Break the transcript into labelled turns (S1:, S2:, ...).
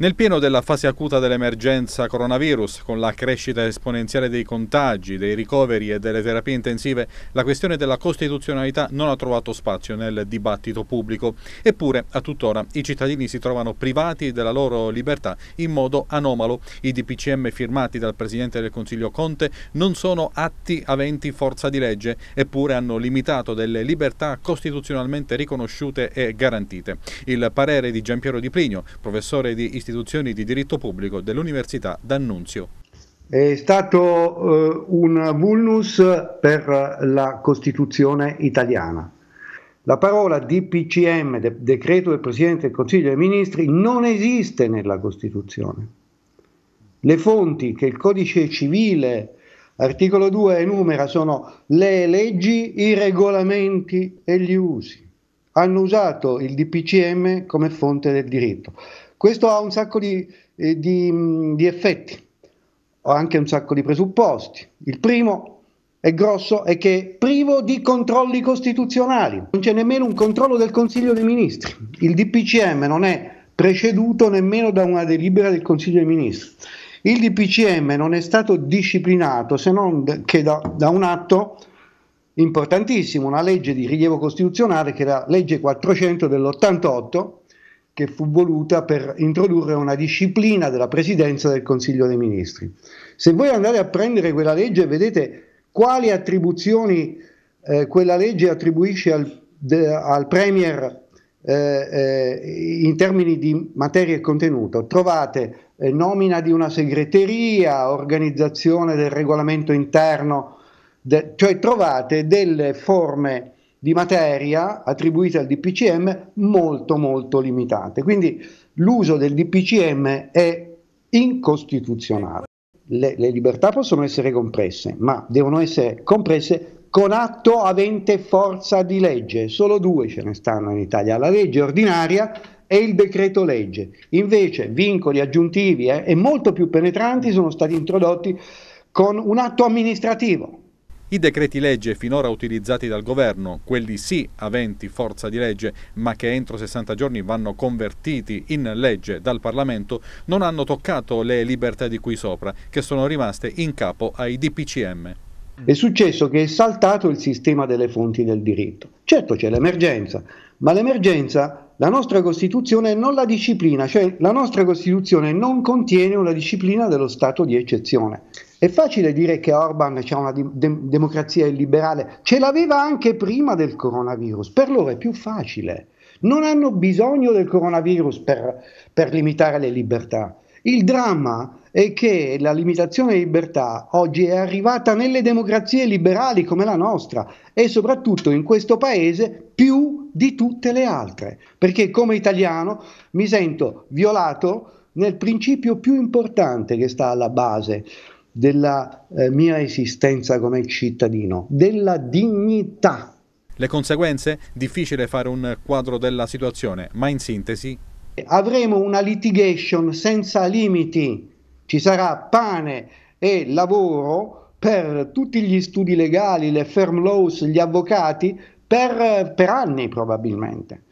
S1: Nel pieno della fase acuta dell'emergenza coronavirus, con la crescita esponenziale dei contagi, dei ricoveri e delle terapie intensive, la questione della costituzionalità non ha trovato spazio nel dibattito pubblico. Eppure, a tuttora, i cittadini si trovano privati della loro libertà in modo anomalo. I DPCM firmati dal Presidente del Consiglio Conte non sono atti aventi forza di legge, eppure hanno limitato delle libertà costituzionalmente riconosciute e garantite. Il parere di Giampiero Di Plinio, professore di istituzione istituzioni di diritto pubblico dell'Università D'Annunzio.
S2: È stato eh, un vulnus per la Costituzione italiana. La parola DPCM, de- decreto del Presidente del Consiglio dei Ministri, non esiste nella Costituzione. Le fonti che il codice civile, articolo 2, enumera sono le leggi, i regolamenti e gli usi hanno usato il DPCM come fonte del diritto. Questo ha un sacco di, eh, di, di effetti, ha anche un sacco di presupposti. Il primo è grosso è che è privo di controlli costituzionali, non c'è nemmeno un controllo del Consiglio dei Ministri. Il DPCM non è preceduto nemmeno da una delibera del Consiglio dei Ministri. Il DPCM non è stato disciplinato se non che da, da un atto importantissimo, una legge di rilievo costituzionale che è la legge 400 dell'88 che fu voluta per introdurre una disciplina della presidenza del Consiglio dei Ministri. Se voi andate a prendere quella legge vedete quali attribuzioni eh, quella legge attribuisce al, de, al Premier eh, eh, in termini di materia e contenuto. Trovate eh, nomina di una segreteria, organizzazione del regolamento interno, de, cioè trovate delle forme di materia attribuite al DPCM molto molto limitate. Quindi l'uso del DPCM è incostituzionale. Le, le libertà possono essere compresse, ma devono essere compresse con atto avente forza di legge. Solo due ce ne stanno in Italia, la legge ordinaria e il decreto legge. Invece vincoli aggiuntivi eh, e molto più penetranti sono stati introdotti con un atto amministrativo,
S1: i decreti legge finora utilizzati dal governo, quelli sì aventi forza di legge, ma che entro 60 giorni vanno convertiti in legge dal Parlamento, non hanno toccato le libertà di qui sopra, che sono rimaste in capo ai DPCM.
S2: È successo che è saltato il sistema delle fonti del diritto. Certo c'è l'emergenza, ma l'emergenza la nostra Costituzione non la disciplina, cioè la nostra Costituzione non contiene una disciplina dello stato di eccezione. È facile dire che Orban ha una de- democrazia illiberale, ce l'aveva anche prima del coronavirus, per loro è più facile. Non hanno bisogno del coronavirus per, per limitare le libertà. Il dramma è che la limitazione di libertà oggi è arrivata nelle democrazie liberali come la nostra e soprattutto in questo paese più di tutte le altre, perché come italiano mi sento violato nel principio più importante che sta alla base della eh, mia esistenza come cittadino, della dignità.
S1: Le conseguenze? Difficile fare un quadro della situazione, ma in sintesi... Avremo una
S2: litigation senza limiti, ci sarà pane e lavoro per tutti gli studi legali, le firm laws, gli avvocati, per, per anni probabilmente.